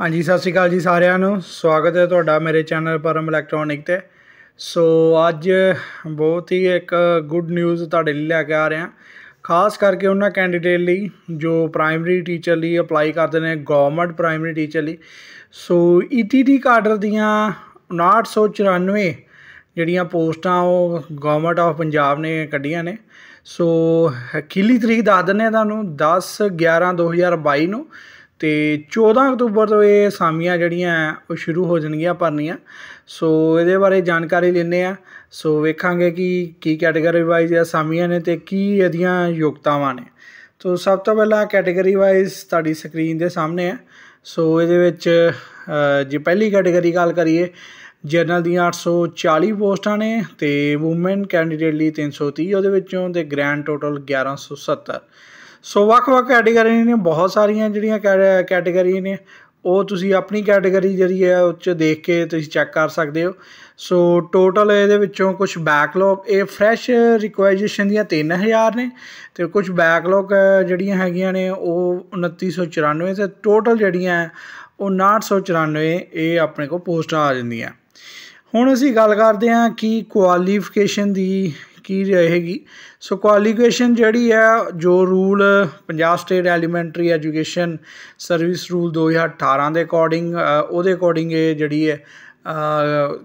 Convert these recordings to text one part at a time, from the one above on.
ਹਾਂਜੀ ਸਤਿ ਸ਼੍ਰੀ ਅਕਾਲ ਜੀ ਸਾਰਿਆਂ ਨੂੰ ਸਵਾਗਤ ਹੈ ਤੁਹਾਡਾ ਮੇਰੇ ਚੈਨਲ ਪਰਮ ਇਲੈਕਟ੍ਰੋਨਿਕ ਤੇ ਸੋ ਅੱਜ ਬਹੁਤ ਹੀ ਇੱਕ ਗੁੱਡ ਨਿਊਜ਼ ਤੁਹਾਡੇ ਲਈ ਲੈ ਕੇ ਆ ਰਿਹਾ ਖਾਸ ਕਰਕੇ ਉਹਨਾਂ ਕੈਂਡੀਡੇਟ ਲਈ ਜੋ ਪ੍ਰਾਇਮਰੀ ਟੀਚਰ ਲਈ ਅਪਲਾਈ ਕਰਦੇ ਨੇ ਗਵਰਨਮੈਂਟ ਪ੍ਰਾਇਮਰੀ ਟੀਚਰ ਲਈ ਸੋ ਈਟੀਟੀ e ਕਾਡਰ ਦੀਆਂ 5994 ਜਿਹੜੀਆਂ ਪੋਸਟਾਂ ਉਹ ਗਵਰਨਮੈਂਟ ਆਫ ਪੰਜਾਬ ਨੇ ਕੱਢੀਆਂ ਨੇ ਸੋ ਅਖੀਲੀ ਤਰੀਕ ਦੱਸ ਦਿੰਨੇ ਤੁਹਾਨੂੰ 10 11 2022 ਨੂੰ ਤੇ 14 ਅਕਤੂਬਰ ਤੋਂ ਇਹ ਸਾਮੀਆਂ ਜਿਹੜੀਆਂ ਉਹ ਸ਼ੁਰੂ ਹੋ ਜਾਣਗੀਆਂ ਭਰਨੀਆਂ ਸੋ ਇਹਦੇ ਬਾਰੇ ਜਾਣਕਾਰੀ ਲੈਣੇ ਆ ਸੋ ਵੇਖਾਂਗੇ ਕਿ ਕੀ ਕੈਟਾਗਰੀ ਵਾਈਜ਼ ਸਾਮੀਆਂ ਨੇ ਤੇ ਕੀ ਇਹਦੀਆਂ ਯੋਗਤਾਵਾਂ ਨੇ ਸੋ ਸਭ ਤੋਂ ਪਹਿਲਾਂ ਕੈਟਾਗਰੀ ਵਾਈਜ਼ ਤੁਹਾਡੀ ਸਕਰੀਨ ਦੇ ਸਾਹਮਣੇ ਆ ਸੋ ਇਹਦੇ ਵਿੱਚ ਜੇ ਪਹਿਲੀ ਕੈਟਾਗਰੀ ਗੱਲ ਕਰੀਏ ਜਨਰਲ ਦੀਆਂ 840 ਪੋਸਟਾਂ ਨੇ ਤੇ ਔਮਨ ਕੈਂਡੀਡੇਟ ਲਈ 330 ਉਹਦੇ ਵਿੱਚੋਂ ਤੇ ਗ੍ਰੈਂਡ ਟੋਟਲ 1170 ਸੋ ਵੱਖ-ਵੱਖ ਕੈਟਾਗਰੀ ਨੇ ਬਹੁਤ ਸਾਰੀਆਂ ਜਿਹੜੀਆਂ ਕੈਟਾਗਰੀ ਨੇ ਉਹ ਤੁਸੀਂ ਆਪਣੀ ਕੈਟਾਗਰੀ ਜਿਹੜੀ ਹੈ ਉਹ ਚ ਦੇਖ ਕੇ ਤੁਸੀਂ ਚੈੱਕ ਕਰ ਸਕਦੇ ਹੋ ਸੋ ਟੋਟਲ ਇਹਦੇ ਵਿੱਚੋਂ ਕੁਝ ਬੈਕਲੌਗ ਇਹ ਫਰੈਸ਼ ਰਿਕੁਆਇਜੇਸ਼ਨ ਦੀਆਂ 3000 ਨੇ ਤੇ ਕੁਝ ਬੈਕਲੌਗ ਜਿਹੜੀਆਂ ਹੈਗੀਆਂ ਨੇ ਉਹ 2994 ਤੇ ਟੋਟਲ ਜਿਹੜੀਆਂ ਉਹ 9994 ਇਹ ਆਪਣੇ ਕੋਲ ਪੋਸਟ ਆ ਜਾਂਦੀਆਂ ਹੁਣ ਅਸੀਂ ਗੱਲ ਕਰਦੇ ਹਾਂ ਕਿ ਕੁਆਲੀਫਿਕੇਸ਼ਨ ਦੀ ਕੀ ਰਹੇਗੀ ਸੋ ਕੁਆਲੀਫਿਕੇਸ਼ਨ ਜਿਹੜੀ ਹੈ ਜੋ rule Punjab state elementary education service rule 2018 ਦੇ ਅਕੋਰਡਿੰਗ ਉਹਦੇ ਅਕੋਰਡਿੰਗ ਇਹ ਜਿਹੜੀ ਹੈ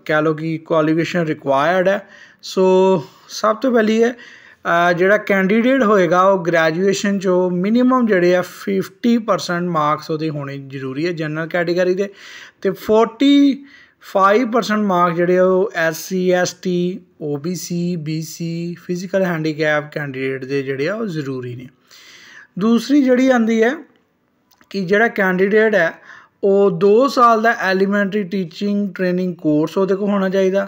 ਕਹਿ ਲਓ ਕਿ ਕੁਆਲੀਫਿਕੇਸ਼ਨ ਰਿਕੁਆਇਰਡ ਹੈ ਸੋ ਸਭ ਤੋਂ ਪਹਿਲੀ ਹੈ ਜਿਹੜਾ ਕੈਂਡੀਡੇਟ ਹੋਏਗਾ ਉਹ ਗ੍ਰੈਜੂਏਸ਼ਨ ਚੋਂ ਮਿਨੀਮਮ ਜਿਹੜੇ ਆ 50% ਮਾਰਕਸ ਉਹਦੇ ਹੋਣੇ ਜ਼ਰੂਰੀ ਹੈ ਜਨਰਲ ਕੈਟਾਗਰੀ ਦੇ ਤੇ 40 5% ਮਾਰਕ ਜਿਹੜੇ ਉਹ SC ST OBC BC physical handicap candidate ਦੇ ਜਿਹੜੇ ਆ ਉਹ ਜ਼ਰੂਰੀ ਨੇ ਦੂਸਰੀ ਜਿਹੜੀ ਆਂਦੀ ਹੈ ਕਿ ਜਿਹੜਾ ਕੈਂਡੀਡੇਟ ਹੈ ਉਹ 2 ਸਾਲ ਦਾ ਐਲੀਮੈਂਟਰੀ ਟੀਚਿੰਗ ਟ੍ਰੇਨਿੰਗ ਕੋਰਸ ਉਹਦੇ ਕੋਲ ਹੋਣਾ ਚਾਹੀਦਾ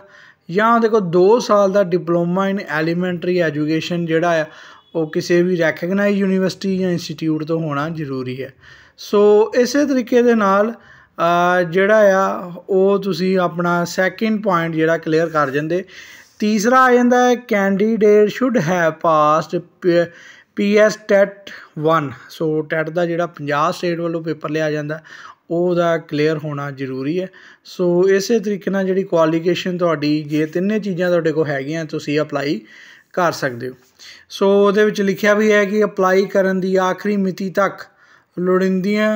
ਜਾਂ ਉਹਦੇ ਕੋਲ 2 ਸਾਲ ਦਾ ਡਿਪਲੋਮਾ ਇਨ ਐਲੀਮੈਂਟਰੀ ਐਜੂਕੇਸ਼ਨ ਜਿਹੜਾ ਆ ਉਹ ਕਿਸੇ ਵੀ ਰੈਕਗਨਾਈਜ਼ ਯੂਨੀਵਰਸਿਟੀ ਜਾਂ ਇੰਸਟੀਚਿਊਟ ਤੋਂ ਹੋਣਾ ਜ਼ਰੂਰੀ ਹੈ ਸੋ ਇਸੇ ਤਰੀਕੇ ਦੇ ਨਾਲ ਜਿਹੜਾ ਆ ਉਹ ਤੁਸੀਂ ਆਪਣਾ ਸੈਕਿੰਡ ਪੁਆਇੰਟ ਜਿਹੜਾ ਕਲੀਅਰ ਕਰ ਜਾਂਦੇ ਤੀਸਰਾ ਆ ਜਾਂਦਾ ਹੈ candidate should have passed PS TET 1 so TET ਦਾ ਜਿਹੜਾ ਪੰਜਾਬ ਸਟੇਟ ਵੱਲੋਂ ਪੇਪਰ ਲਿਆ ਜਾਂਦਾ ਉਹਦਾ ਕਲੀਅਰ ਹੋਣਾ ਜ਼ਰੂਰੀ ਹੈ ਸੋ ਇਸੇ ਤਰੀਕੇ ਨਾਲ ਜਿਹੜੀ ਕੁਆਲੀਫਿਕੇਸ਼ਨ ਤੁਹਾਡੀ ਜੇ ਤਿੰਨੇ ਚੀਜ਼ਾਂ ਤੁਹਾਡੇ ਕੋਲ ਹੈਗੀਆਂ ਤੁਸੀਂ ਅਪਲਾਈ ਕਰ ਸਕਦੇ ਹੋ ਸੋ ਉਹਦੇ ਵਿੱਚ ਲਿਖਿਆ ਵੀ ਹੈ ਕਿ ਅਪਲਾਈ ਕਰਨ ਦੀ ਆਖਰੀ ਮਿਤੀ ਤੱਕ ਲੋੜਿੰਦੀਆਂ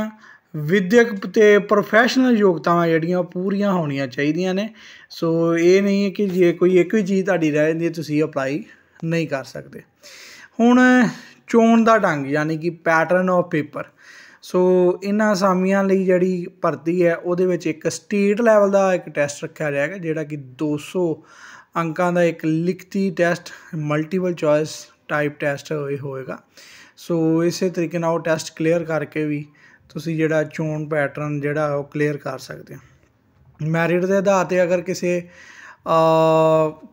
ਵਿਦਿਅਕ ਤੇ ਪ੍ਰੋਫੈਸ਼ਨਲ ਯੋਗਤਾਵਾਂ ਜਿਹੜੀਆਂ ਪੂਰੀਆਂ ਹੋਣੀਆਂ ਚਾਹੀਦੀਆਂ ਨੇ ਸੋ ਇਹ ਨਹੀਂ ਹੈ ਕਿ ਜੇ ਕੋਈ ਇੱਕ ਵੀ ਚੀਜ਼ ਤੁਹਾਡੀ ਰਹਿ ਜਾਂਦੀ ਹੈ ਤੁਸੀਂ ਅਪਲਾਈ ਨਹੀਂ ਕਰ ਸਕਦੇ ਹੁਣ ਚੋਣ ਦਾ ਢੰਗ ਯਾਨੀ ਕਿ ਪੈਟਰਨ ਆਫ ਪੇਪਰ ਸੋ ਇਹਨਾਂ ਅਸਾਮੀਆਂ ਲਈ ਜਿਹੜੀ ਭਰਤੀ ਹੈ ਉਹਦੇ ਵਿੱਚ ਇੱਕ ਸਟੇਟ ਲੈਵਲ ਦਾ ਇੱਕ ਟੈਸਟ ਰੱਖਿਆ ਜਾਏਗਾ ਜਿਹੜਾ ਕਿ 200 ਅੰਕਾਂ ਦਾ ਇੱਕ ਲਿਖਤੀ test multiple choice type test ਹੋਏ ਹੋਏਗਾ ਸੋ ਇਸੇ ਤਰੀਕੇ ਨਾਲ ਉਹ ਟੈਸਟ ਕਲੀਅਰ ਕਰਕੇ ਵੀ ਤੁਸੀਂ ਜਿਹੜਾ ਚੋਣ ਪੈਟਰਨ ਜਿਹੜਾ ਉਹ ਕਲੀਅਰ ਕਰ ਸਕਦੇ ਹੋ ਮੈਰਿਟ ਦੇ ਆਧਾਰ ਤੇ ਅਗਰ ਕਿਸੇ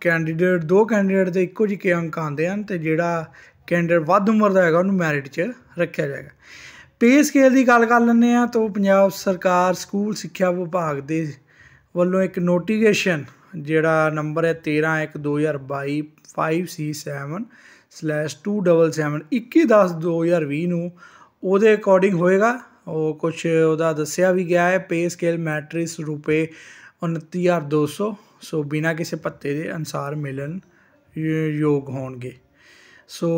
ਕੈਂਡੀਡੇਟ ਦੋ ਕੈਂਡੀਡੇਟ ਦੇ ਇੱਕੋ ਜਿਹੇ ਕੇ ਅੰਕ ਆਉਂਦੇ ਹਨ ਤੇ ਜਿਹੜਾ ਕੈਂਡੀਡੇਟ ਵੱਧ ਉਮਰ ਦਾ ਹੈਗਾ ਉਹਨੂੰ ਮੈਰਿਟ 'ਚ ਰੱਖਿਆ ਜਾਏਗਾ ਪੇ ਸਕੇਲ ਦੀ ਗੱਲ ਕਰ ਲੈਂਦੇ ਆ ਤਾਂ ਪੰਜਾਬ ਸਰਕਾਰ ਸਕੂਲ ਸਿੱਖਿਆ ਵਿਭਾਗ ਦੇ ਵੱਲੋਂ ਇੱਕ ਨੋਟੀਫਿਕੇਸ਼ਨ ਜਿਹੜਾ ਨੰਬਰ ਹੈ 13 1 2022 5C7/277 21 10 2020 ਨੂੰ ਉਹਦੇ ਅਕੋਰਡਿੰਗ ਹੋਏਗਾ ਉਹ ਕੁਝ ਉਹਦਾ ਦੱਸਿਆ ਵੀ ਗਿਆ ਹੈ ਪੇ ਸਕੇਲ ਮੈਟ੍ਰਿਕਸ ਰੁਪਏ 29200 ਸੋ ਬਿਨਾ ਕਿਸੇ ਪੱਤੇ ਦੇ ਅਨਸਾਰ ਮਿਲਣ ਯੋਗ ਹੋਣਗੇ ਸੋ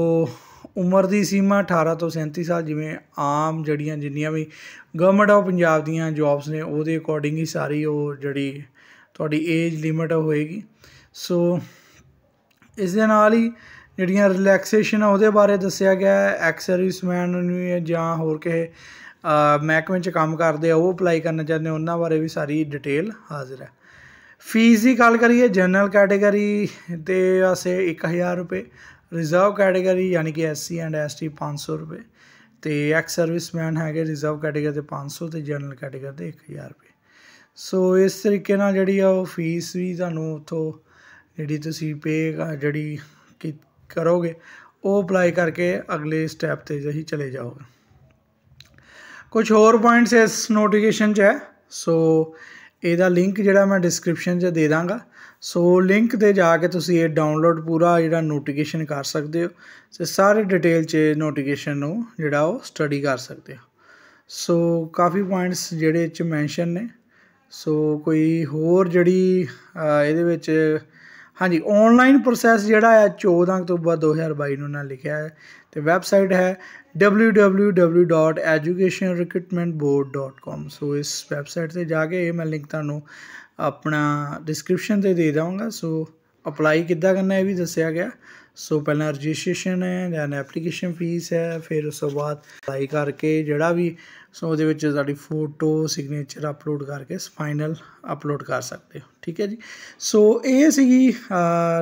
ਉਮਰ ਦੀ ਸੀਮਾ 18 ਤੋਂ 37 ਸਾਲ ਜਿਵੇਂ ਆਮ ਜੜੀਆਂ ਜਿੰਨੀਆਂ ਵੀ ਗਵਰਨਮੈਂਟ ਆਫ ਪੰਜਾਬ ਦੀਆਂ ਜੌਬਸ ਨੇ ਉਹਦੇ ਅਕੋਰਡਿੰਗ ਹੀ ਸਾਰੀ ਉਹ ਜਿਹੜੀ ਤੁਹਾਡੀ ਏਜ ਲਿਮਟ ਹੋਏਗੀ ਸੋ ਇਸ ਦੇ ਨਾਲ ਹੀ ਜਿਹੜੀਆਂ ਰਿਲੈਕਸੇਸ਼ਨ ਆ ਉਹਦੇ ਬਾਰੇ ਦੱਸਿਆ ਗਿਆ ਐਕਸਰਿਸਮੈਨ ਨੂੰ ਜਾਂ ਹੋਰ ਕਿਸੇ ਮਹਿਕਮੇ 'ਚ ਕੰਮ ਕਰਦੇ ਆ ਉਹ ਅਪਲਾਈ ਕਰਨਾ ਚਾਹੁੰਦੇ ਉਹਨਾਂ ਬਾਰੇ ਵੀ ਸਾਰੀ ਡਿਟੇਲ ਹਾਜ਼ਰ ਹੈ ਫੀਸ ਦੀ ਗੱਲ ਕਰੀਏ ਜਨਰਲ ਕੈਟਾਗਰੀ ਤੇ ਵਾਸਤੇ 1000 ਰੁਪਏ ਰਿਜ਼ਰਵ ਕੈਟਾਗਰੀ ਯਾਨੀ ਕਿ ਐਸਸੀ ਐਂਡ ਐਸਟੀ 500 ਰੁਪਏ ਤੇ ਐਕਸ ਸਰਵਿਸਮੈਨ ਹੈਗੇ ਰਿਜ਼ਰਵ ਕੈਟਾਗਰੀ ਦੇ 500 ਤੇ ਜਨਰਲ ਕੈਟਾਗਰੀ ਦੇ 1000 ਰੁਪਏ ਸੋ ਇਸ ਤਰੀਕੇ ਨਾਲ ਜਿਹੜੀ ਆ ਉਹ ਫੀਸ ਵੀ ਤੁਹਾਨੂੰ ਉਥੋਂ ਜਿਹੜੀ ਤੁਸੀਂ ਪੇ ਜਿਹੜੀ ਕਰੋਗੇ ਉਹ ਅਪਲਾਈ ਕਰਕੇ ਅਗਲੇ ਸਟੈਪ ਤੇ ਜਹੀ ਚਲੇ ਜਾਓਗੇ ਕੁਝ ਹੋਰ ਪੁਆਇੰਟਸ ਇਸ ਨੋਟੀਫਿਕੇਸ਼ਨ 'ਚ ਹੈ ਸੋ ਇਹਦਾ ਲਿੰਕ ਜਿਹੜਾ ਮੈਂ ਡਿਸਕ੍ਰਿਪਸ਼ਨ 'ਚ ਦੇ ਦਾਂਗਾ ਸੋ ਲਿੰਕ ਤੇ ਜਾ ਕੇ ਤੁਸੀਂ ਇਹ ਡਾਊਨਲੋਡ ਪੂਰਾ ਜਿਹੜਾ ਨੋਟੀਫਿਕੇਸ਼ਨ ਕਰ ਸਕਦੇ ਹੋ ਤੇ ਸਾਰੇ ਡਿਟੇਲ 'ਚ ਨੋਟੀਫਿਕੇਸ਼ਨ ਨੂੰ ਜਿਹੜਾ ਉਹ ਸਟੱਡੀ ਕਰ ਸਕਦੇ ਹੋ ਸੋ ਕਾਫੀ ਪੁਆਇੰਟਸ ਜਿਹੜੇ 'ਚ ਮੈਂਸ਼ਨ ਨੇ ਸੋ ਕੋਈ ਹੋਰ ਜਿਹੜੀ ਇਹਦੇ ਵਿੱਚ ਹਾਂਜੀ ਆਨਲਾਈਨ ਪ੍ਰੋਸੈਸ ਜਿਹੜਾ ਹੈ 14 ਅਕਤੂਬਰ 2022 ਨੂੰ ਨਾਲ ਲਿਖਿਆ ਹੈ ਤੇ ਵੈਬਸਾਈਟ ਹੈ www.educationrecruitmentboard.com ਸੋ ਇਸ ਵੈਬਸਾਈਟ ਤੇ ਜਾ ਕੇ ਇਹ ਮੈਂ ਲਿੰਕ ਤੁਹਾਨੂੰ ਆਪਣਾ ਡਿਸਕ੍ਰਿਪਸ਼ਨ ਤੇ ਦੇ ਦਵਾਂਗਾ ਸੋ ਅਪਲਾਈ ਕਿੱਦਾਂ ਕਰਨਾ ਇਹ ਵੀ ਦੱਸਿਆ ਗਿਆ ਸੋ ਪਹਿਲਾਂ ਰਜਿਸਟ੍ਰੇਸ਼ਨ ਹੈ ਜਾਂ ਐਪਲੀਕੇਸ਼ਨ ਫੀਸ ਹੈ ਫਿਰ ਉਸ ਤੋਂ ਬਾਅਦ ਅਪਲਾਈ ਕਰਕੇ ਜਿਹੜਾ ਵੀ ਸੋ ਉਹਦੇ ਵਿੱਚ ਤੁਹਾਡੀ ਫੋਟੋ ਸਿਗਨੇਚਰ ਅਪਲੋਡ ਕਰਕੇ ਫਾਈਨਲ ਅਪਲੋਡ ਕਰ ਸਕਦੇ ਹੋ ਠੀਕ ਹੈ ਜੀ ਸੋ ਇਹ ਸੀਗੀ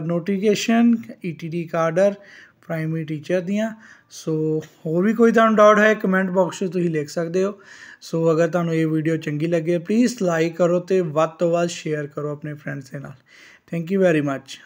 notification ETD e cadre primary teacher ਦੀਆਂ ਸੋ ਹੋਰ ਵੀ ਕੋਈ ਤੁਹਾਨੂੰ ਡਾਊਟ ਹੈ ਕਮੈਂਟ ਬਾਕਸ 'ਚ ਤੁਸੀਂ ਲਿਖ ਸਕਦੇ ਹੋ ਸੋ ਅਗਰ ਤੁਹਾਨੂੰ ਇਹ ਵੀਡੀਓ ਚੰਗੀ ਲੱਗੇ ਪਲੀਜ਼ ਲਾਈਕ ਕਰੋ ਤੇ ਵੱਧ ਤੋਂ ਵੱਧ ਸ਼ੇਅਰ ਕਰੋ ਆਪਣੇ ਫਰੈਂਡਸ ਦੇ ਨਾਲ ਥੈਂਕ ਯੂ ਵੈਰੀ ਮੱਚ